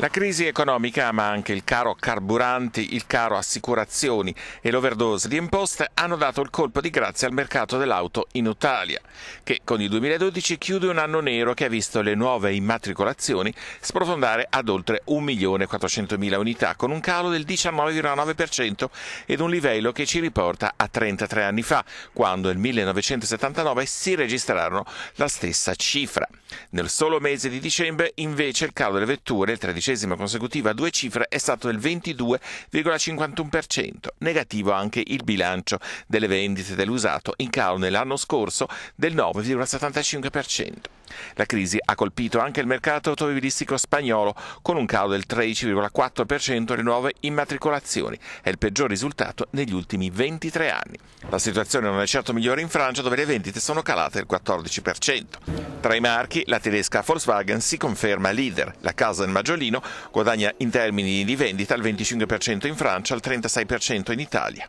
La crisi economica, ma anche il caro carburanti, il caro assicurazioni e l'overdose di imposte hanno dato il colpo di grazia al mercato dell'auto in Italia, che con il 2012 chiude un anno nero che ha visto le nuove immatricolazioni sprofondare ad oltre 1.400.000 unità, con un calo del 19,9% ed un livello che ci riporta a 33 anni fa, quando nel 1979 si registrarono la stessa cifra. Nel solo mese di dicembre, invece, il calo delle vetture, il 13 tredicesima consecutiva a due cifre è stato del 22,51%, negativo anche il bilancio delle vendite dell'usato in calo nell'anno scorso del 9,75%. La crisi ha colpito anche il mercato automobilistico spagnolo con un calo del 13,4% delle nuove immatricolazioni. È il peggior risultato negli ultimi 23 anni. La situazione non è certo migliore in Francia dove le vendite sono calate del 14%. Tra i marchi la tedesca Volkswagen si conferma leader. La casa del Maggiolino guadagna in termini di vendita il 25% in Francia, il 36% in Italia.